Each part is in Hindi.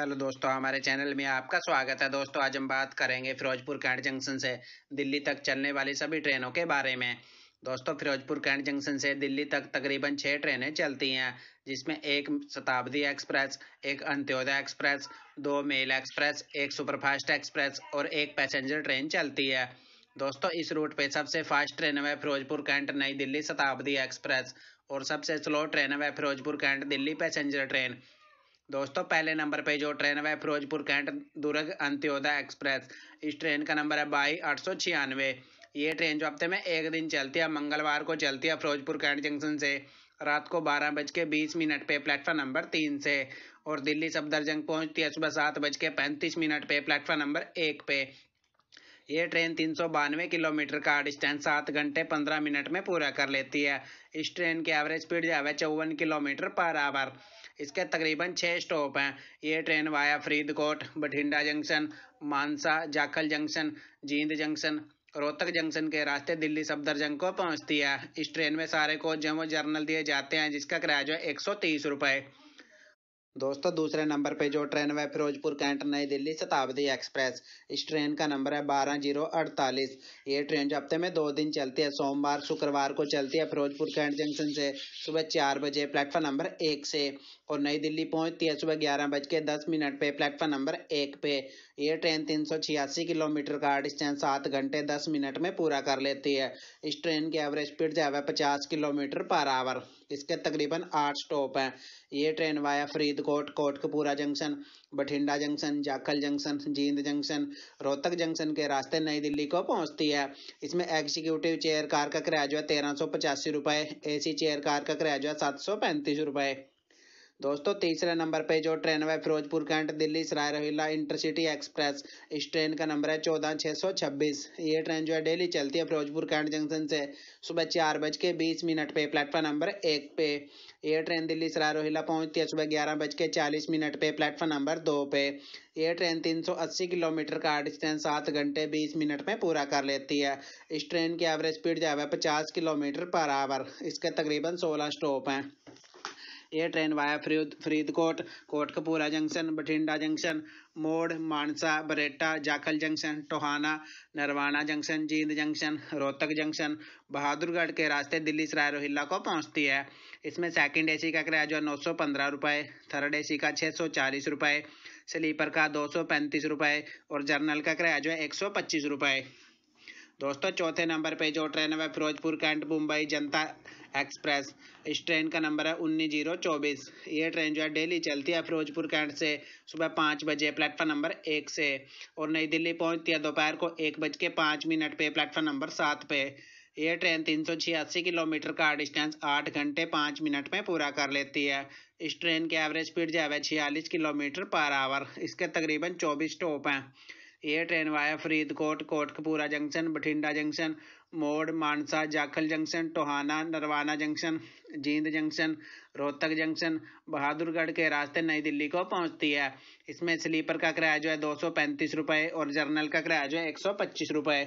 हेलो दोस्तों हमारे चैनल में आपका स्वागत है दोस्तों आज हम बात करेंगे फिरोजपुर कैंट जंक्शन से दिल्ली तक चलने वाली सभी ट्रेनों के बारे में दोस्तों फिरोजपुर कैंट जंक्शन से दिल्ली तक तकरीबन छः ट्रेनें चलती हैं जिसमें एक शताब्दी एक्सप्रेस एक अंत्योदय एक्सप्रेस दो मेल एक्सप्रेस एक सुपरफास्ट एक्सप्रेस और एक पैसेंजर ट्रेन चलती है दोस्तों इस रूट पर सबसे फास्ट ट्रेन है फिरोजपुर कैंट नई दिल्ली शताब्दी एक्सप्रेस और सबसे स्लो ट्रेन है Firozpur cantt Delhi passenger train दोस्तों पहले नंबर पे जो ट्रेन है फिरोजपुर कैंट दुर्ग अंत्योदय एक्सप्रेस इस ट्रेन का नंबर है बाई आठ सौ छियानवे ये ट्रेन जो हफ्ते में एक दिन चलती है मंगलवार को चलती है फिरोजपुर कैंट जंक्शन से रात को बारह बज के बीस मिनट पे प्लेटफॉर्म नंबर तीन से और दिल्ली सफदर जंग पहुँचती है सुबह सात बज के पैंतीस मिनट पे प्लेटफॉर्म नंबर एक पे ये ट्रेन तीन सौ बानवे किलोमीटर का डिस्टेंस सात घंटे पंद्रह मिनट में पूरा कर लेती है इस ट्रेन की एवरेज स्पीड जो है चौवन किलोमीटर पर आवर इसके तकरीबन छः स्टॉप हैं ये train via Faridkot Bathinda junction Mansa Jakhal junction Jind junction Rohtak junction के रास्ते दिल्ली सफदरजंग को पहुंचती है इस ट्रेन में सारे कोच जमो जर्नल दिए जाते हैं जिसका किराया जो है एक सौ तीस रुपये दोस्तों दूसरे नंबर पे जो ट्रेन है फिरोजपुर कैंट नई दिल्ली शताब्दी एक्सप्रेस इस ट्रेन का नंबर है बारह जीरो अड़तालीस ये ट्रेन जो हफ्ते में दो दिन चलती है सोमवार शुक्रवार को चलती है फिरोजपुर कैंट जंक्शन से सुबह चार बजे प्लेटफॉर्म नंबर एक से और नई दिल्ली पहुंचती है सुबह ग्यारह बज के दस मिनट पे प्लेटफॉर्म नंबर एक पे ये ट्रेन तीन सौ छियासी किलोमीटर का डिस्टेंस सात घंटे दस मिनट में पूरा कर लेती है इस ट्रेन की एवरेज स्पीड जो है पचास किलोमीटर पर आवर इसके तकरीबन आठ स्टॉप हैं ये train via Faridkot Kotkapura junction Bathinda junction Jakhal junction Jind junction Rohtak junction के रास्ते नई दिल्ली को पहुंचती है इसमें एग्जीक्यूटिव चेयर कार का किराया जो है तेरह सौ पचासी रुपये ए सी चेयर कार का किराया जो है सात सौ पैंतीस रुपये दोस्तों तीसरे नंबर पे जो ट्रेन है Firozpur cantt Delhi Sarai Rohilla intercity express इस ट्रेन का नंबर है चौदह छः सौ छब्बीस ये ट्रेन जो है डेली चलती है फिरोजपुर कैंट जंक्शन से सुबह चार बज के बीस मिनट पे प्लेटफॉर्म नंबर एक पे ये ट्रेन दिल्ली सराय रोहिला पहुंचती है सुबह ग्यारह बज के चालीस मिनट पे प्लेटफॉर्म नंबर दो पे ये ट्रेन तीन सौ अस्सी किलोमीटर का डिस्टेंस सात घंटे बीस मिनट में पूरा कर लेती है इस ट्रेन की एवरेज स्पीड जो है पचास किलोमीटर पर आवर इसके तकरीबन सोलह स्टॉप हैं ये train via Farid Faridkot Kotkapura junction Bathinda junction Maur Mansa Bareta Jakhal junction Tohana Narwana junction Jind junction Rohtak junction Bahadurgarh के रास्ते दिल्ली सराय रोहिल्ला को पहुंचती है इसमें सेकंड एसी का किराया जो है नौ सौ पंद्रह थर्ड ए का छः सौ चालीस स्लीपर का दो सौ पैंतीस रुपये और जर्नल का किराया जो है एक सौ पच्चीस रुपये दोस्तों चौथे नंबर पे जो ट्रेन है वह फिरोजपुर कैंट मुंबई जनता एक्सप्रेस इस ट्रेन का नंबर है उन्नीस जीरो चौबीस ये ट्रेन जो है डेली चलती है फिरोजपुर कैंट से सुबह पाँच बजे प्लेटफार्म नंबर एक से और नई दिल्ली पहुंचती है दोपहर को एक बज के पाँच मिनट पे प्लेटफार्म नंबर सात पे ये ट्रेन तीन सौ छियासी किलोमीटर का डिस्टेंस आठ घंटे पाँच मिनट में पूरा कर लेती है इस ट्रेन की एवरेज स्पीड जो है छियालीस किलोमीटर पर आवर इसके तकरीबन चौबीस स्टॉप हैं ये train via Faridkot Kotkapura junction Bathinda junction Maur Mansa Jakhal junction Tohana Narwana junction Jind junction Rohtak junction Bahadurgarh के रास्ते नई दिल्ली को पहुंचती है इसमें स्लीपर का किराया जो है दो सौ पैंतीस रुपये और जर्नल का किराया जो है एक सौ पच्चीस रुपये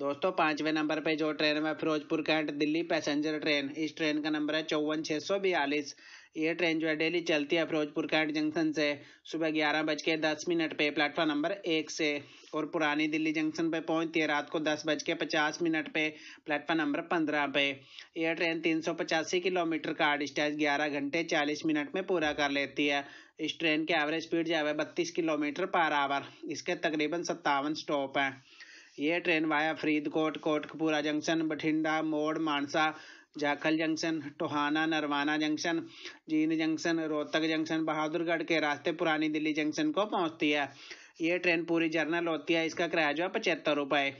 दोस्तों पाँचवें नंबर पे जो ट्रेन है Firozpur cantt Delhi passenger train इस ट्रेन का नंबर है चौवन छः सौ बयालीस ये ट्रेन जो है डेली चलती है फिरोजपुर कैंट जंक्शन से सुबह ग्यारह बज के दस मिनट पे प्लेटफॉर्म नंबर एक से और पुरानी दिल्ली जंक्शन पे पहुंचती है रात को दस बज के पचास मिनट पे प्लेटफॉर्म नंबर पंद्रह पे यह ट्रेन तीन सौ पचासी किलोमीटर का डिस्टेंस ग्यारह घंटे चालीस मिनट में पूरा कर लेती है इस ट्रेन की एवरेज स्पीड जो है बत्तीस किलोमीटर पर आवर इसके तकरीबन सत्तावन स्टॉप हैं ये train via Faridkot Kotkapura junction Bathinda Maur Mansa Jakhal junction Tohana Narwana junction Jind junction Rohtak junction Bahadurgarh के रास्ते पुरानी दिल्ली जंक्शन को पहुंचती है ये ट्रेन पूरी जर्नल होती है इसका किराया जो है पचहत्तर रुपये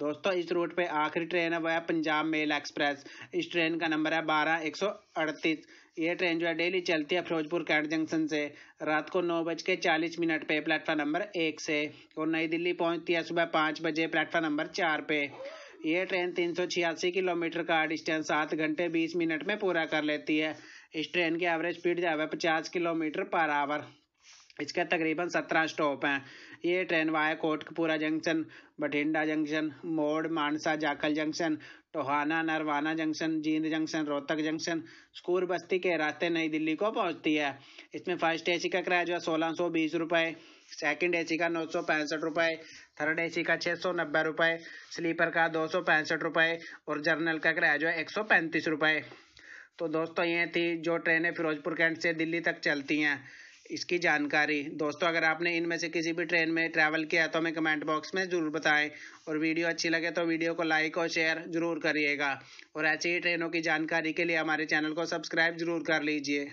दोस्तों इस रूट पे आखिरी ट्रेन है वह है पंजाब मेल एक्सप्रेस इस ट्रेन का नंबर है बारह एक सौ अड़तीस ये ट्रेन जो है डेली चलती है फिरोजपुर कैंट जंक्शन से रात को नौ बज के चालीस मिनट पे प्लेटफॉर्म नंबर एक से और नई दिल्ली पहुंचती है सुबह पाँच बजे प्लेटफॉर्म नंबर चार पे ये ट्रेन तीन किलोमीटर का डिस्टेंस सात घंटे बीस मिनट में पूरा कर लेती है इस ट्रेन की एवरेज स्पीड जो है पचास किलोमीटर पर आवर इसके तकरीबन सत्रह स्टॉप हैं ये train via Kotkapura junction Bathinda junction Maur Mansa Jakhal junction Tohana Narwana junction Jind junction Rohtak junction Shakur Basti के रास्ते नई दिल्ली को पहुंचती है इसमें फर्स्ट एसी का किराया जो है सोलह सौ बीस रुपये सेकेंड ए का नौ सौ पैंसठ रुपये थर्ड ए का छः सौ नब्बे रुपये स्लीपर का दो सौ पैंसठ रुपये और जर्नल का किराया जो है एक सौ पैंतीस रुपये तो दोस्तों ये थी जो ट्रेनें फिरोजपुर कैंट से दिल्ली तक चलती हैं इसकी जानकारी दोस्तों अगर आपने इनमें से किसी भी ट्रेन में ट्रैवल किया तो हमें कमेंट बॉक्स में ज़रूर बताएं और वीडियो अच्छी लगे तो वीडियो को लाइक और शेयर ज़रूर करिएगा और ऐसी ही ट्रेनों की जानकारी के लिए हमारे चैनल को सब्सक्राइब ज़रूर कर लीजिए